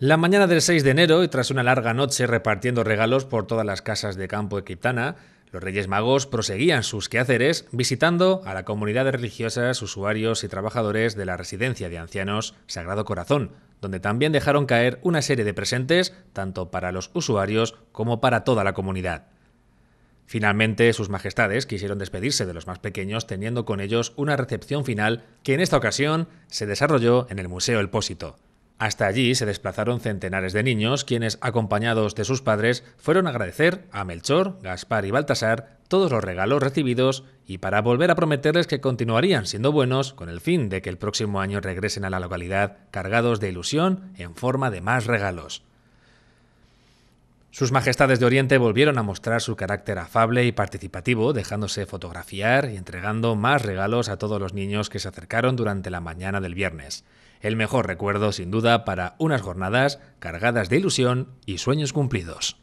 La mañana del 6 de enero, y tras una larga noche repartiendo regalos por todas las casas de campo Equiptana, los Reyes Magos proseguían sus quehaceres visitando a la comunidad de religiosas, usuarios y trabajadores de la residencia de ancianos Sagrado Corazón, donde también dejaron caer una serie de presentes tanto para los usuarios como para toda la comunidad. Finalmente, sus majestades quisieron despedirse de los más pequeños teniendo con ellos una recepción final que en esta ocasión se desarrolló en el Museo El Pósito. Hasta allí se desplazaron centenares de niños, quienes, acompañados de sus padres, fueron a agradecer a Melchor, Gaspar y Baltasar todos los regalos recibidos y para volver a prometerles que continuarían siendo buenos con el fin de que el próximo año regresen a la localidad cargados de ilusión en forma de más regalos. Sus Majestades de Oriente volvieron a mostrar su carácter afable y participativo, dejándose fotografiar y entregando más regalos a todos los niños que se acercaron durante la mañana del viernes. El mejor recuerdo, sin duda, para unas jornadas cargadas de ilusión y sueños cumplidos.